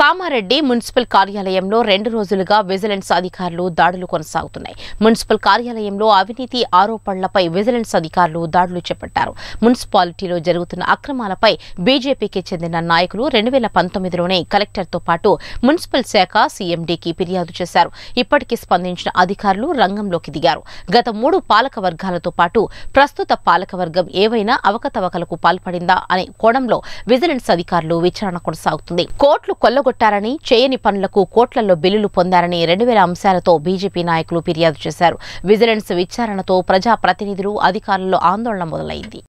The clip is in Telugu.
కామారెడ్డి మున్సిపల్ కార్యాలయంలో రెండు రోజులుగా విజిలెన్స్ అధికారులు దాడులు కొనసాగుతున్నాయి మున్సిపల్ కార్యాలయంలో అవినీతి ఆరోపణలపై విజిలెన్స్ అధికారులు దాడులు చేపట్టారు మున్సిపాలిటీలో జరుగుతున్న అక్రమాలపై బీజేపీకి చెందిన నాయకులు రెండు వేల పంతొమ్మిదిలోనే కలెక్టర్తో పాటు మున్సిపల్ శాఖ సీఎండీకి ఫిర్యాదు చేశారు ఇప్పటికీ స్పందించిన అధికారులు రంగంలోకి దిగారు గత మూడు పాలక వర్గాలతో పాటు ప్రస్తుత పాలక వర్గం ఏవైనా అవకతవకలకు పాల్పడిందా అనే కోణంలో విజిలెన్స్ అధికారులు విచారణ కొనసాగుతుంది కోట్లు కొల్ల పడగొట్టారని చేయని పనులకు కోట్లలో బిల్లులు పొందారని రెండు వేల అంశాలతో బీజేపీ నాయకులు ఫిర్యాదు చేశారు విజిలెన్స్ విచారణతో ప్రజాప్రతినిధులు అధికారుల్లో ఆందోళన మొదలైంది